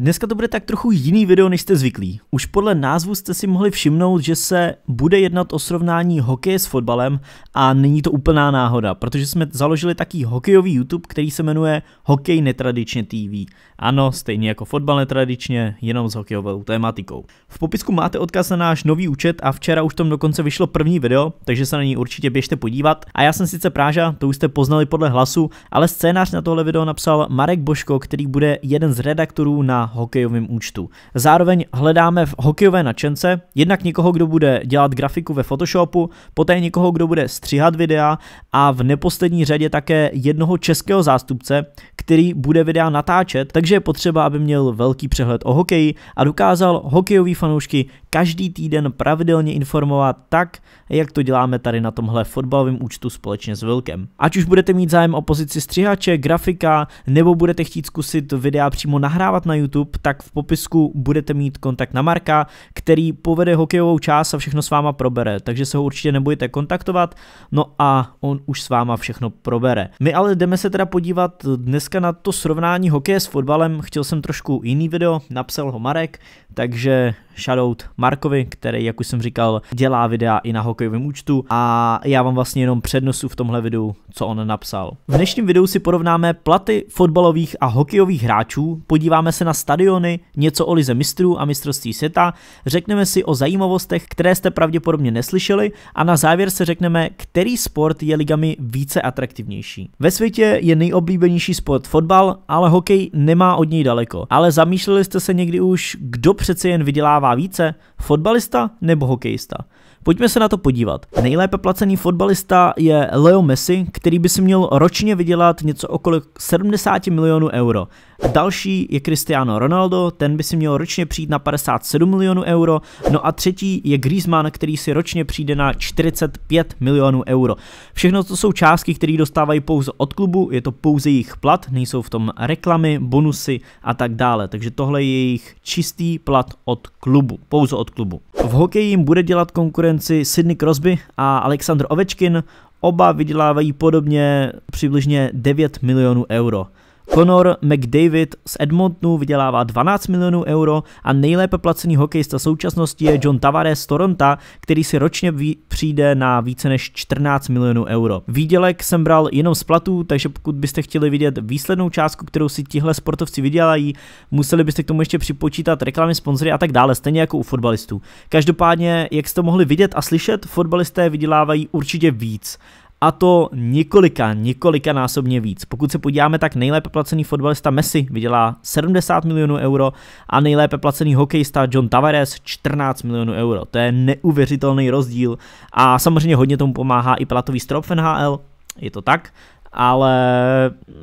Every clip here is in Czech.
Dneska to bude tak trochu jiný video, než jste zvyklí. Už podle názvu jste si mohli všimnout, že se bude jednat o srovnání hokeje s fotbalem a není to úplná náhoda, protože jsme založili taký hokejový YouTube, který se jmenuje Hokej netradičně TV. Ano, stejně jako fotbal netradičně, jenom s hokejovou tématikou. V popisku máte odkaz na náš nový účet a včera už tam dokonce vyšlo první video, takže se na ní určitě běžte podívat. A já jsem sice Práža, to už jste poznali podle hlasu, ale scénář na tohle video napsal Marek Boško, který bude jeden z redaktorů na hokejovém účtu. Zároveň hledáme v hokejové nadšence jednak někoho, kdo bude dělat grafiku ve Photoshopu, poté někoho, kdo bude stříhat videa a v neposlední řadě také jednoho českého zástupce, který bude videa natáčet, takže je potřeba, aby měl velký přehled o hokeji a dokázal hokejový fanoušky každý týden pravidelně informovat tak, jak to děláme tady na tomhle fotbalovém účtu společně s Vilkem. Ať už budete mít zájem o pozici střihače, grafika, nebo budete chtít zkusit videa přímo nahrávat na YouTube, tak v popisku budete mít kontakt na Marka, který povede hokejovou část a všechno s váma probere, takže se ho určitě nebojte kontaktovat, no a on už s váma všechno probere. My ale jdeme se teda podívat dneska na to srovnání hokeje s fotbalem, chtěl jsem trošku jiný video, napsal ho Marek, takže shoutout Marek Markovi, který, jak už jsem říkal, dělá videa i na hokejovém účtu a já vám vlastně jenom přednosu v tomhle videu, co on napsal. V dnešním videu si porovnáme platy fotbalových a hokejových hráčů, podíváme se na stadiony, něco o lize mistrů a mistrovství světa, řekneme si o zajímavostech, které jste pravděpodobně neslyšeli a na závěr se řekneme, který sport je ligami více atraktivnější. Ve světě je nejoblíbenější sport fotbal, ale hokej nemá od něj daleko. Ale zamýšleli jste se někdy už, kdo přece jen vydělává více? Fotbalista nebo hokejista? Pojďme se na to podívat. Nejlépe placený fotbalista je Leo Messi, který by si měl ročně vydělat něco okolo 70 milionů euro. Další je Cristiano Ronaldo, ten by si měl ročně přijít na 57 milionů euro. No a třetí je Griezmann, který si ročně přijde na 45 milionů euro. Všechno to jsou částky, které dostávají pouze od klubu, je to pouze jejich plat, nejsou v tom reklamy, bonusy a tak dále. Takže tohle je jejich čistý plat od klubu, pouze od klubu. V hokeji jim bude dělat konkurenci Sidney Crosby a Alexandr Ovečkin, oba vydělávají podobně přibližně 9 milionů euro. Conor McDavid z Edmontonu vydělává 12 milionů euro a nejlépe placený hokejista současnosti je John Tavares z Toronto, který si ročně přijde na více než 14 milionů euro. Výdělek jsem bral jenom z platů, takže pokud byste chtěli vidět výslednou částku, kterou si tihle sportovci vydělají, museli byste k tomu ještě připočítat reklamy, sponzory a tak dále, stejně jako u fotbalistů. Každopádně, jak jste mohli vidět a slyšet, fotbalisté vydělávají určitě víc a to několika, několika násobně víc. Pokud se podíváme, tak nejlépe placený fotbalista Messi vydělá 70 milionů euro a nejlépe placený hokejista John Tavares 14 milionů euro. To je neuvěřitelný rozdíl a samozřejmě hodně tomu pomáhá i platový strop v NHL, je to tak, ale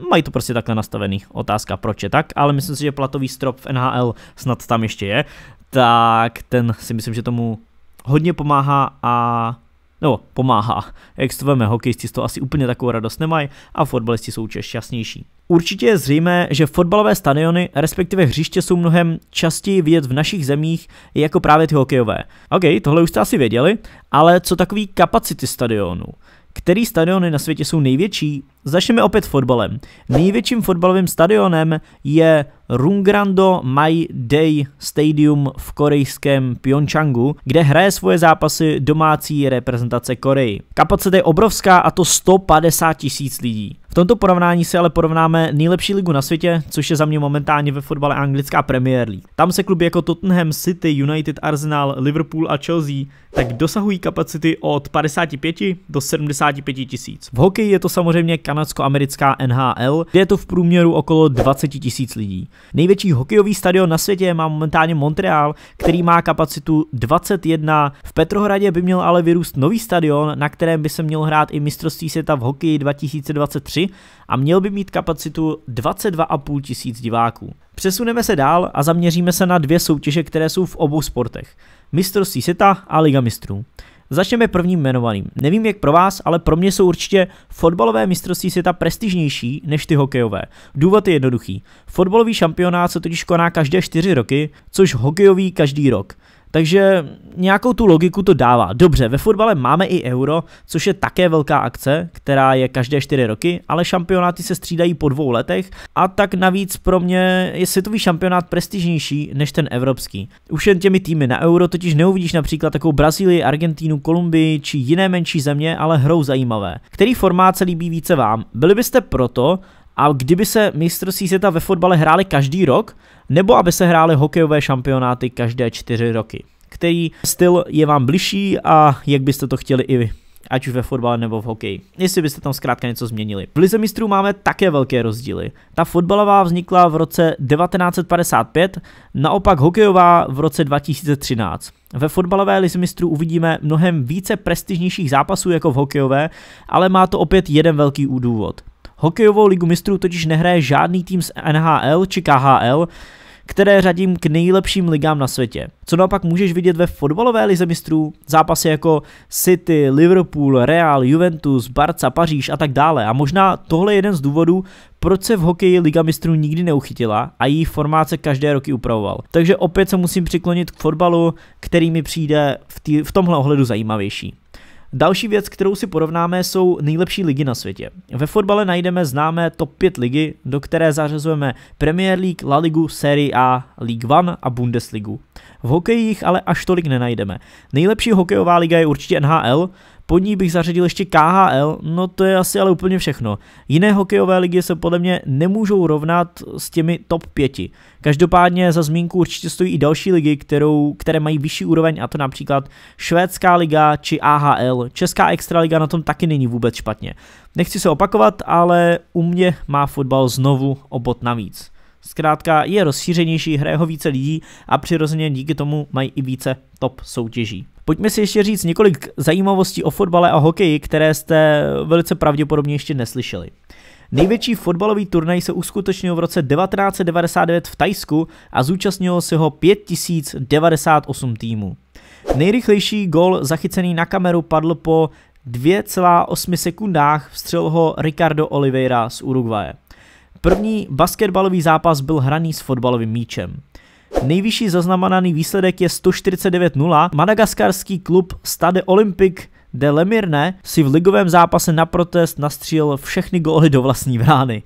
mají to prostě takhle nastavený. Otázka, proč je tak, ale myslím si, že platový strop v NHL snad tam ještě je, tak ten si myslím, že tomu hodně pomáhá a nebo pomáhá. Jak to veme, hokejisti z toho asi úplně takovou radost nemají a fotbalisti jsou určitě šťastnější. Určitě je zřejmé, že fotbalové stadiony, respektive hřiště, jsou mnohem častěji vidět v našich zemích jako právě ty hokejové. OK, tohle už jste asi věděli, ale co takový kapacity stadionů? Který stadiony na světě jsou největší, Začneme opět fotbalem. Největším fotbalovým stadionem je Rungrando Mai Day Stadium v korejském Pyeongchangu, kde hraje svoje zápasy domácí reprezentace Koreji. Kapacita je obrovská a to 150 tisíc lidí. V tomto porovnání si ale porovnáme nejlepší ligu na světě, což je za mě momentálně ve fotbale anglická Premier League. Tam se kluby jako Tottenham, City, United, Arsenal, Liverpool a Chelsea tak dosahují kapacity od 55 do 75 tisíc. V hokeji je to samozřejmě kam kanadsko-americká NHL, kde je to v průměru okolo 20 tisíc lidí. Největší hokejový stadion na světě má momentálně Montreal, který má kapacitu 21. V Petrohradě by měl ale vyrůst nový stadion, na kterém by se měl hrát i mistrovství světa v hokeji 2023 a měl by mít kapacitu 22,5 tisíc diváků. Přesuneme se dál a zaměříme se na dvě soutěže, které jsou v obou sportech. Mistrovství světa a Liga mistrů. Začněme prvním jmenovaným. Nevím jak pro vás, ale pro mě jsou určitě fotbalové mistrovství světa prestižnější než ty hokejové. Důvod je jednoduchý. Fotbalový šampionát se totiž koná každé čtyři roky, což hokejový každý rok. Takže nějakou tu logiku to dává. Dobře, ve fotbale máme i euro, což je také velká akce, která je každé 4 roky, ale šampionáty se střídají po dvou letech a tak navíc pro mě je světový šampionát prestižnější než ten evropský. Už jen těmi týmy na euro totiž neuvidíš například takovou Brazílii, Argentínu, Kolumbii či jiné menší země, ale hrou zajímavé. Který formát se líbí více vám? Byli byste proto, a kdyby se mistrovství světa ve fotbale hrály každý rok, nebo aby se hrály hokejové šampionáty každé čtyři roky. Který styl je vám bližší a jak byste to chtěli i vy? ať už ve fotbale nebo v hokeji. Jestli byste tam zkrátka něco změnili. V Lize mistrů máme také velké rozdíly. Ta fotbalová vznikla v roce 1955, naopak hokejová v roce 2013. Ve fotbalové lize mistrů uvidíme mnohem více prestižnějších zápasů jako v hokejové, ale má to opět jeden velký údůvod. Hokejovou ligu mistrů totiž nehraje žádný tým z NHL či KHL, které řadím k nejlepším ligám na světě. Co naopak můžeš vidět ve fotbalové lize mistrů, zápasy jako City, Liverpool, Real, Juventus, Barca, Paříž a tak dále. A možná tohle je jeden z důvodů, proč se v hokeji Liga mistrů nikdy neuchytila a její formát se každé roky upravoval. Takže opět se musím přiklonit k fotbalu, který mi přijde v, tý, v tomhle ohledu zajímavější. Další věc, kterou si porovnáme, jsou nejlepší ligy na světě. Ve fotbale najdeme známé top 5 ligy, do které zařazujeme Premier League, La Ligu, Serie A, League One a Bundesligu. V hokeji jich ale až tolik nenajdeme. Nejlepší hokejová liga je určitě NHL, pod ní bych zařadil ještě KHL, no to je asi ale úplně všechno. Jiné hokejové ligy se podle mě nemůžou rovnat s těmi top 5. Každopádně za zmínku určitě stojí i další ligy, kterou, které mají vyšší úroveň, a to například Švédská liga či AHL. Česká extraliga na tom taky není vůbec špatně. Nechci se opakovat, ale u mě má fotbal znovu obot navíc. Zkrátka je rozšířenější, hraje ho více lidí a přirozeně díky tomu mají i více top soutěží. Pojďme si ještě říct několik zajímavostí o fotbale a hokeji, které jste velice pravděpodobně ještě neslyšeli. Největší fotbalový turnaj se uskutečnil v roce 1999 v Tajsku a zúčastnilo se ho 5098 týmů. Nejrychlejší gol zachycený na kameru padl po 2,8 sekundách, vstřel ho Ricardo Oliveira z Uruguaye. První basketbalový zápas byl hraný s fotbalovým míčem. Nejvyšší zaznamenaný výsledek je 149-0. Madagaskarský klub Stade Olympique de Lemirne si v ligovém zápase na protest nastřílil všechny góly do vlastní vrány.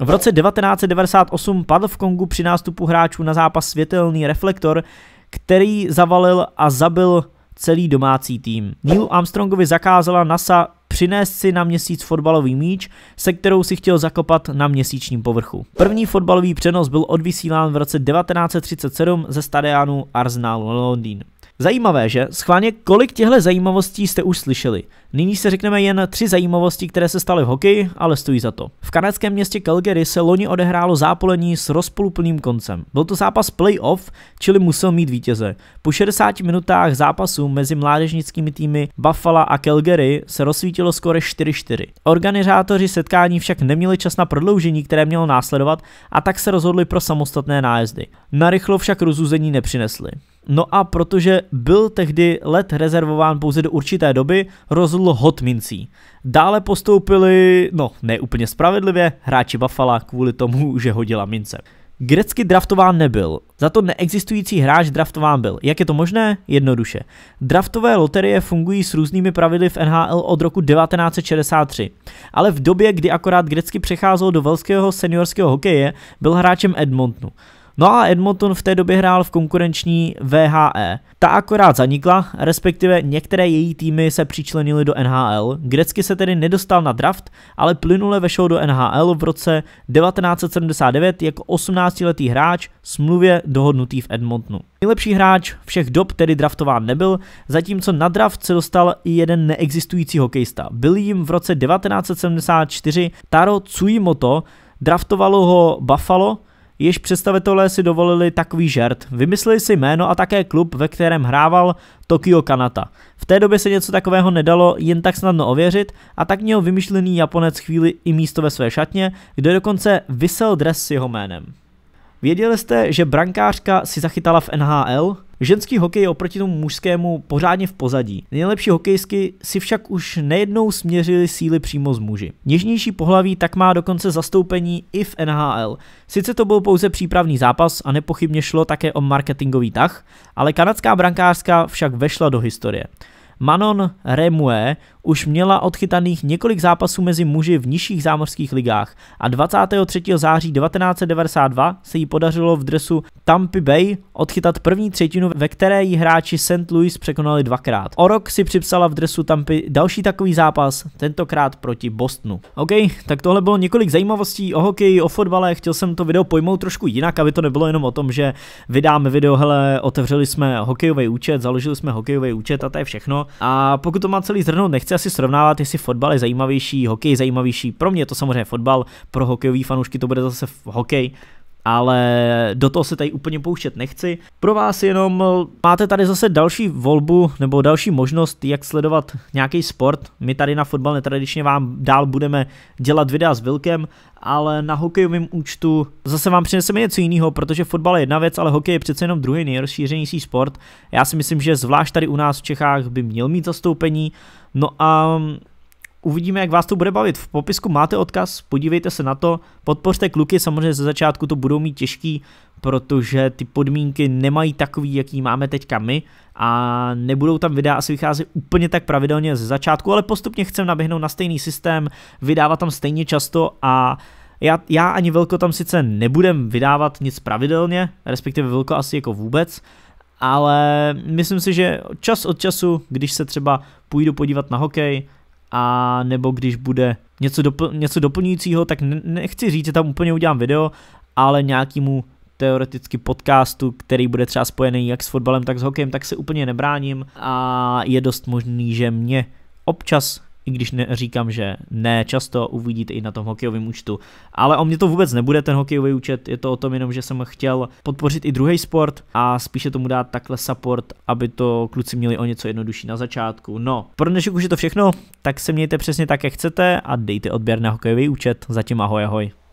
V roce 1998 padl v Kongu při nástupu hráčů na zápas světelný reflektor, který zavalil a zabil celý domácí tým. Neil Armstrongovi zakázala NASA přinést si na měsíc fotbalový míč, se kterou si chtěl zakopat na měsíčním povrchu. První fotbalový přenos byl odvysílán v roce 1937 ze stadionu Arsenal Londýn. Zajímavé, že? Schválně, kolik těchto zajímavostí jste už slyšeli. Nyní se řekneme jen tři zajímavosti, které se staly v hokeji, ale stojí za to. V kanadském městě Calgary se loni odehrálo zápolení s rozpoluplným koncem. Byl to zápas playoff, čili musel mít vítěze. Po 60 minutách zápasu mezi mládežnickými týmy Buffalo a Calgary se rozsvítilo skore 4-4. Organizátoři setkání však neměli čas na prodloužení, které mělo následovat, a tak se rozhodli pro samostatné nájezdy. Narychlo však rozuzení nepřinesli. No a protože byl tehdy let rezervován pouze do určité doby, rozhodl hot mincí. Dále postoupili, no neúplně spravedlivě, hráči Buffalo kvůli tomu, že hodila mince. Grecky draftován nebyl, za to neexistující hráč draftován byl. Jak je to možné? Jednoduše. Draftové loterie fungují s různými pravidly v NHL od roku 1963. Ale v době, kdy akorát Grecky přecházel do velského seniorského hokeje, byl hráčem Edmontonu. No a Edmonton v té době hrál v konkurenční VHE. Ta akorát zanikla, respektive některé její týmy se přičlenily do NHL. Grecky se tedy nedostal na draft, ale plynule vešel do NHL v roce 1979 jako 18-letý hráč smluvě dohodnutý v Edmontonu. Nejlepší hráč všech dob tedy draftován nebyl, zatímco na draft se dostal i jeden neexistující hokejista. Byl jim v roce 1974 Taro Tsuimoto, draftovalo ho Buffalo, Již představitelé si dovolili takový žert. Vymysleli si jméno a také klub, ve kterém hrával Tokio Kanata. V té době se něco takového nedalo jen tak snadno ověřit a tak měl vymyšlený Japonec chvíli i místo ve své šatně, kde dokonce vysel dres s jeho jménem. Věděli jste, že brankářka si zachytala v NHL? Ženský hokej je oproti tomu mužskému pořádně v pozadí. Nejlepší hokejsky si však už nejednou směřili síly přímo z muži. Něžnější pohlaví tak má dokonce zastoupení i v NHL. Sice to byl pouze přípravný zápas a nepochybně šlo také o marketingový tah, ale kanadská brankářka však vešla do historie. Manon Remue už měla odchytaných několik zápasů mezi muži v nižších zámořských ligách a 23. září 1992 se jí podařilo v dresu Tampa Bay odchytat první třetinu, ve které ji hráči St. Louis překonali dvakrát. O rok si připsala v dresu Tampa další takový zápas, tentokrát proti Bostonu. OK, tak tohle bylo několik zajímavostí o hokeji, o fotbale, chtěl jsem to video pojmout trošku jinak, aby to nebylo jenom o tom, že vydáme video, hele, otevřeli jsme hokejový účet, založili jsme hokejový účet a to je všechno. A pokud to má celý zhrnout nechce, asi srovnávat, jestli fotbal je zajímavější, hokej je zajímavější. Pro mě je to samozřejmě fotbal, pro hokejový fanoušky to bude zase hokej, ale do toho se tady úplně pouštět nechci. Pro vás jenom máte tady zase další volbu nebo další možnost, jak sledovat nějaký sport. My tady na fotbal netradičně vám dál budeme dělat videa s Vilkem, ale na hokejovém účtu zase vám přineseme něco jiného, protože fotbal je jedna věc, ale hokej je přece jenom druhý nejrozšířenější sport. Já si myslím, že zvlášť tady u nás v Čechách by měl mít zastoupení. No a uvidíme, jak vás to bude bavit. V popisku máte odkaz, podívejte se na to, podpořte kluky, samozřejmě ze začátku to budou mít těžký, protože ty podmínky nemají takový, jaký máme teďka my a nebudou tam videa asi vycházet úplně tak pravidelně ze začátku, ale postupně chcem naběhnout na stejný systém, vydávat tam stejně často a já, já ani velko tam sice nebudem vydávat nic pravidelně, respektive velko asi jako vůbec, ale myslím si, že čas od času, když se třeba půjdu podívat na hokej, a nebo když bude něco, dopl- něco doplňujícího, tak nechci říct, že tam úplně udělám video, ale nějakýmu teoreticky podcastu, který bude třeba spojený jak s fotbalem, tak s hokejem, tak se úplně nebráním a je dost možný, že mě občas i když neříkám, že ne často uvidíte i na tom hokejovém účtu. Ale o mě to vůbec nebude, ten hokejový účet, je to o tom jenom, že jsem chtěl podpořit i druhý sport a spíše tomu dát takhle support, aby to kluci měli o něco jednodušší na začátku. No, pro dnešek už je to všechno, tak se mějte přesně tak, jak chcete a dejte odběr na hokejový účet. Zatím ahoj ahoj.